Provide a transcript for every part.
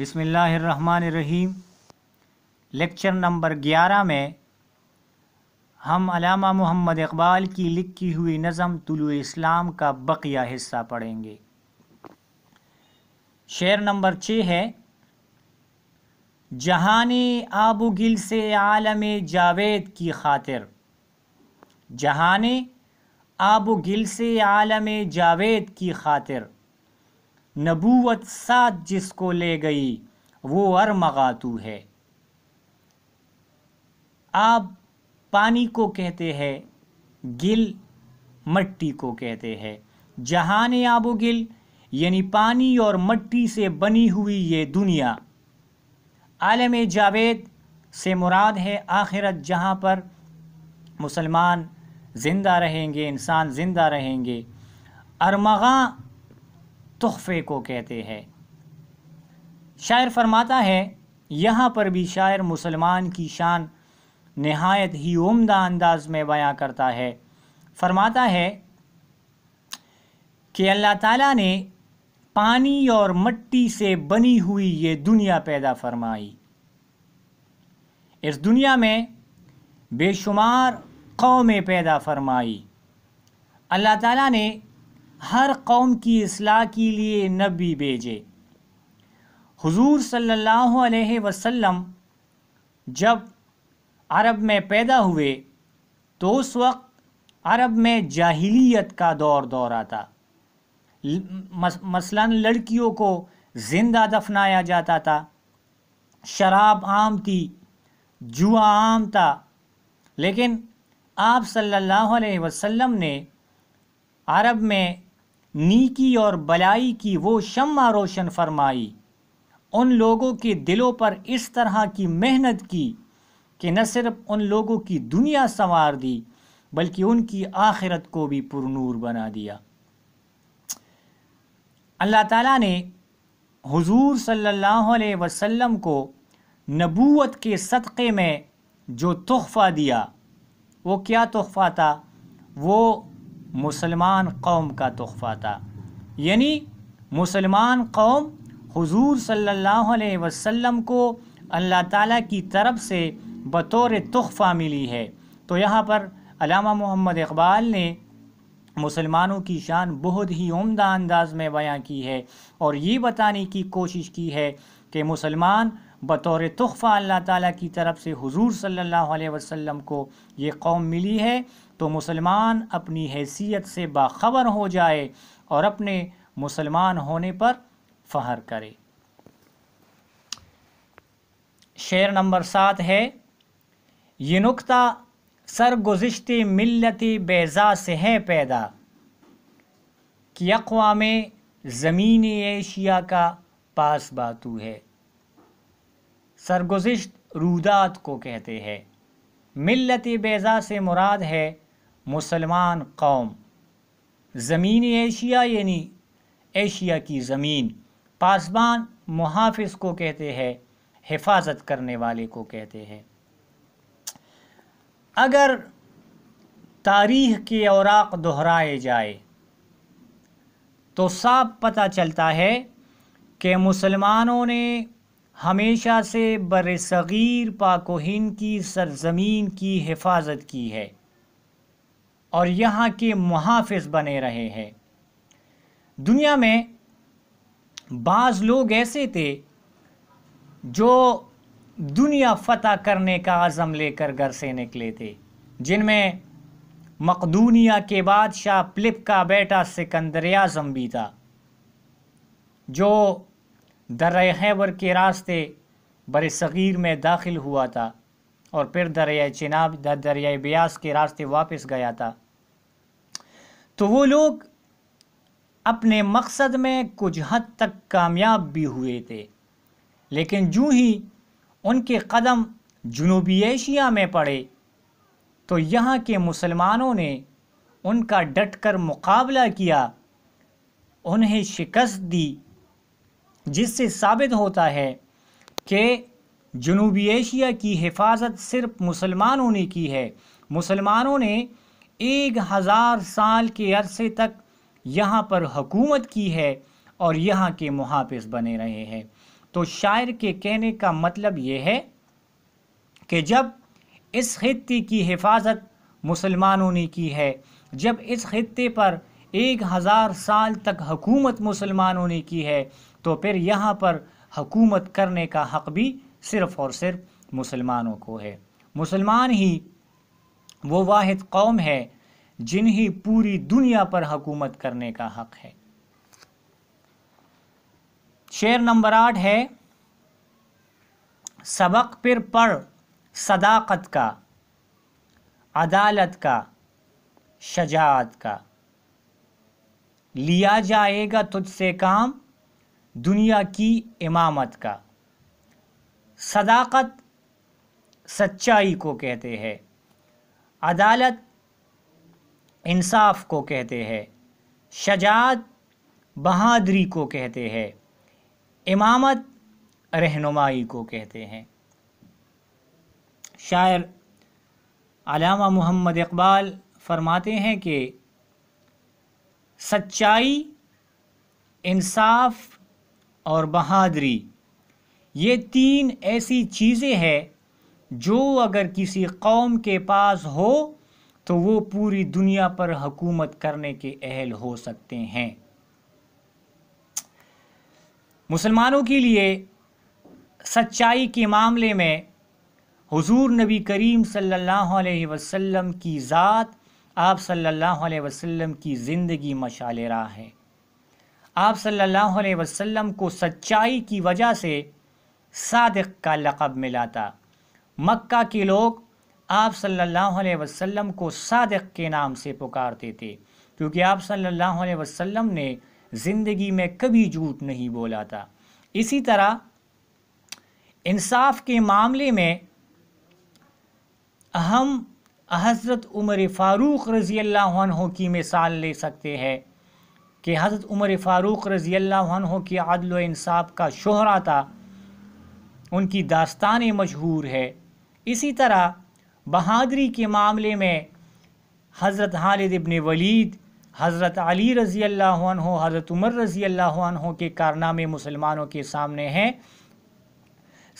बिसमीम lecture number 11 में हम अलामा मोहम्मद इकबाल की लिखी हुई नज़म तुलु इस्लाम का बकिया हिस्सा पढ़ेंगे शेर नंबर छः है जहानी आबू गिल से आलम जावेद की खातिर जहानी आबू गिल से आलम जावेद की खातिर नबूवत साथ जिसको ले गई वो अरमगातू है आप पानी को कहते हैं गिल मट्टी को कहते हैं जहान आबो गिल यानी पानी और मट्टी से बनी हुई ये दुनिया आलम जावेद से मुराद है आखिरत जहाँ पर मुसलमान ज़िंदा रहेंगे इंसान ज़िंदा रहेंगे अरमगा तोहफे को कहते हैं शायर फरमाता है यहाँ पर भी शायर मुसलमान की शान नहायत ही उम्दा अंदाज में बयां करता है फरमाता है कि अल्लाह ताला ने पानी और मट्टी से बनी हुई ये दुनिया पैदा फरमाई इस दुनिया में बेशुमार कौमें पैदा फरमाई अल्लाह ताला ने हर कौम की असलाह के लिए नबी भेजे हुजूर सल्लल्लाहु अलैहि वसल्लम जब अरब में पैदा हुए तो उस वक्त अरब में जाहिलियत का दौर दौरा था मसलन लड़कियों को ज़िंदा दफनाया जाता था शराब आम थी जुआ आम था लेकिन आप सल्लल्लाहु अलैहि वसल्लम ने अरब में नीकी और बलाई की वो शम्मा रोशन फरमाई उन लोगों के दिलों पर इस तरह की मेहनत की कि न सिर्फ उन लोगों की दुनिया संवार दी बल्कि उनकी आखिरत को भी पुरनूर बना दिया अल्लाह ताला ने हुजूर सल्लल्लाहु अलैहि वसल्लम को नबूवत के सदक़े में जो तोहफ़ा दिया वो क्या तोहफ़ा था वो मुसलमान कौम का तोहफ़ा था यानी मुसलमान कौम हुजूर सल्लल्लाहु अलैहि वसल्लम को अल्लाह ताला की तरफ से बतौर तोहफ़ा मिली है तो यहाँ पर अलामा मोहम्मद इकबाल ने मुसलमानों की शान बहुत ही उम्दा अंदाज में बयां की है और ये बताने की कोशिश की है कि मुसलमान बतौर तोहफ़ा अल्लाह ताला की तरफ से हुजूर सल्लल्लाहु अलैहि वसल्लम को ये कौम मिली है तो मुसलमान अपनी हैसियत से बाखबर हो जाए और अपने मुसलमान होने पर फ़हर करे शेर नंबर सात है ये नुकता सरगुजशत मिलत बेज़ा से है पैदा कि अकवा में ज़मीन एशिया का पास बातू है सरगुजशत रूदात को कहते हैं मिलत बेज़ा से मुराद है मुसलमान कौम ज़मीन एशिया यानी एशिया की ज़मीन पासबान मुहाफ़ को कहते हैं हिफाजत करने वाले को कहते हैं अगर तारीख़ के औराक दोहराए जाए तो साफ पता चलता है कि मुसलमानों ने हमेशा से बरसग़ीर पाकोहन की सरजमीन की हिफाजत की है और यहाँ के मुहाफ़ बने रहे हैं दुनिया में बाज़ लोग ऐसे थे जो दुनिया फतह करने का आज़म लेकर घर से निकले थे जिनमें मकदूनिया के बादशाह प्लिप का बेटा सिकंदर आज़म भी था जो दर्र हैवर के रास्ते बर सग़ीर में दाखिल हुआ था और फिर दरियाए चिनाब दरियाए ब्यास के रास्ते वापस गया था तो वो लोग अपने मकसद में कुछ हद तक कामयाब भी हुए थे लेकिन जूँ ही उनके कदम जनूबी एशिया में पड़े तो यहाँ के मुसलमानों ने उनका डटकर मुकाबला किया उन्हें शिकस्त दी जिससे साबित होता है कि जनूबी एशिया की हिफाजत सिर्फ मुसलमानों ने की है मुसलमानों ने एक हज़ार साल के अरसे तक यहाँ पर हकूमत की है और यहाँ के मुहाफ़ बने रहे हैं तो शायर के कहने का मतलब ये है कि जब इस खत्े की हिफाजत मुसलमानों ने की है जब इस खत्े पर एक हज़ार साल तक हकूमत मुसलमानों ने की है तो फिर यहाँ पर हकूमत करने का हक़ भी सिर्फ़ और सिर्फ मुसलमानों को है मुसलमान ही वो वाद कौम है जिन्हें पूरी दुनिया पर हकूमत करने का हक है शेर नंबर आठ है सबक पर पढ़ सदाकत का अदालत का शजात का लिया जाएगा तुझसे काम दुनिया की इमामत का सदाकत सच्चाई को कहते हैं अदालत इंसाफ को कहते हैं शजात बहादरी को कहते हैं इमामत रहनुमाई को कहते हैं शायर अलामा मोहम्मद इकबाल फरमाते हैं कि सच्चाई इंसाफ और बहादरी ये तीन ऐसी चीज़ें हैं जो अगर किसी कौम के पास हो तो वो पूरी दुनिया पर हकूमत करने के अहल हो सकते हैं मुसलमानों के लिए सच्चाई के मामले में हुजूर नबी करीम सल्लल्लाहु अलैहि वसल्लम की ज़ात आप सल्लल्लाहु अलैहि वसल्लम की ज़िंदगी मशाल रहा है आप सल्लल्लाहु अलैहि वसल्लम को सच्चाई की वजह से सादक का लक़ब मिला था मक्का के लोग आप सल्लल्लाहु अलैहि वसल्लम को सादक के नाम से पुकारते थे क्योंकि आप सल्लल्लाहु अलैहि वसल्लम ने ज़िंदगी में कभी झूठ नहीं बोला था इसी तरह इंसाफ के मामले में हम हज़रत उमर फ़ारूक़ रज़ी अल्लाह की मिसाल ले सकते हैं कि हज़रत उमर फ़ारूक़ रज़ी अल्लाह की अदल इंसाफ का शोहरा था उनकी दास्तान मशहूर है इसी तरह बहादरी के मामले में हज़रत हालिद इबन वलीद हज़रत अली रज़ी अल्लाह हज़रत उमर रज़ी अल्लाह के कारनामे मुसलमानों के सामने हैं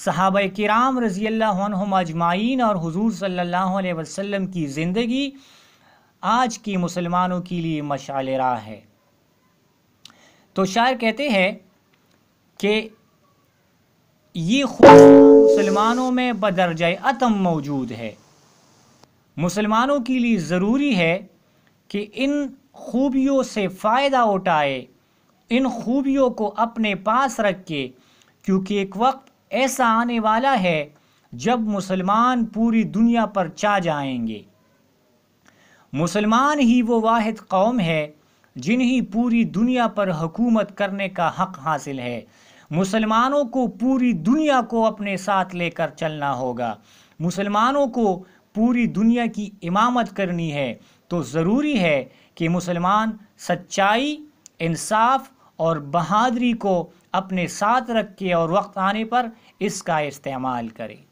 सहाब कराम रज़ी अल्लाह अजमाइन और हज़ूर सल्लल्लाहु वसम की ज़िंदगी आज की मुसलमानों के लिए मशाल राह है तो शायर कहते हैं कि ये खौफ मुसलमानों में बदरज आतम मौजूद है मुसलमानों के लिए ज़रूरी है कि इन खूबियों से फ़ायदा उठाए इन खूबियों को अपने पास रख के क्योंकि एक वक्त ऐसा आने वाला है जब मुसलमान पूरी दुनिया पर चाह जाएंगे मुसलमान ही वो वाहिद कौम है जिन्हें पूरी दुनिया पर हुकूमत करने का हक़ हासिल है मुसलमानों को पूरी दुनिया को अपने साथ लेकर चलना होगा मुसलमानों को पूरी दुनिया की इमामत करनी है तो ज़रूरी है कि मुसलमान सच्चाई इंसाफ और बहादरी को अपने साथ रख के और वक्त आने पर इसका इस्तेमाल करें